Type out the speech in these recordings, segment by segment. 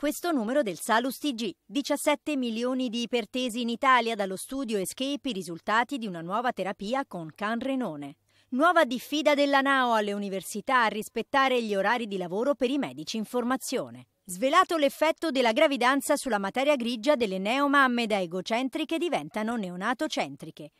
questo numero del Salus TG. 17 milioni di ipertesi in Italia dallo studio Escape i risultati di una nuova terapia con canrenone. Nuova diffida della NAO alle università a rispettare gli orari di lavoro per i medici in formazione. Svelato l'effetto della gravidanza sulla materia grigia delle neomamme da egocentriche diventano neonatocentriche.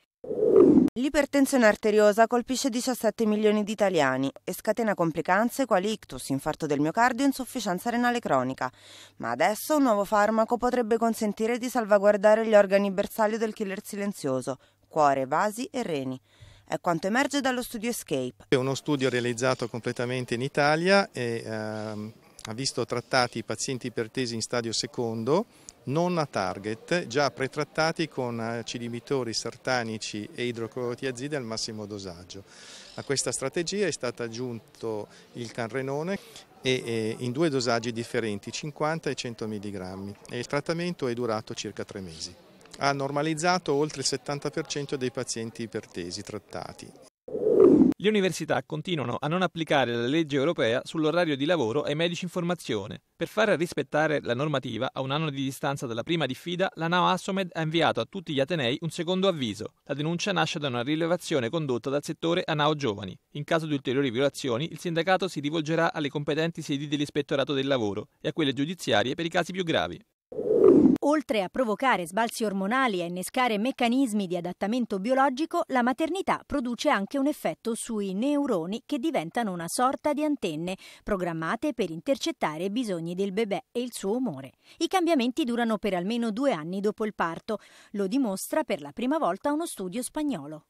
L'ipertensione arteriosa colpisce 17 milioni di italiani e scatena complicanze quali ictus, infarto del miocardio e insufficienza renale cronica. Ma adesso un nuovo farmaco potrebbe consentire di salvaguardare gli organi bersaglio del killer silenzioso, cuore, vasi e reni. È quanto emerge dallo studio Escape. È uno studio realizzato completamente in Italia e... Ehm ha visto trattati i pazienti ipertesi in stadio secondo, non a target, già pretrattati con acidimitori eh, sartanici e idroclorotiazide al massimo dosaggio. A questa strategia è stato aggiunto il canrenone e, in due dosaggi differenti, 50 e 100 mg, e il trattamento è durato circa tre mesi ha normalizzato oltre il 70% dei pazienti ipertesi trattati le università continuano a non applicare la legge europea sull'orario di lavoro ai medici in formazione. Per far rispettare la normativa, a un anno di distanza dalla prima diffida, la NAO Assomed ha inviato a tutti gli atenei un secondo avviso. La denuncia nasce da una rilevazione condotta dal settore ANAO Giovani. In caso di ulteriori violazioni, il sindacato si rivolgerà alle competenti sedi dell'Ispettorato del Lavoro e a quelle giudiziarie per i casi più gravi. Oltre a provocare sbalzi ormonali e innescare meccanismi di adattamento biologico, la maternità produce anche un effetto sui neuroni che diventano una sorta di antenne, programmate per intercettare i bisogni del bebè e il suo umore. I cambiamenti durano per almeno due anni dopo il parto, lo dimostra per la prima volta uno studio spagnolo.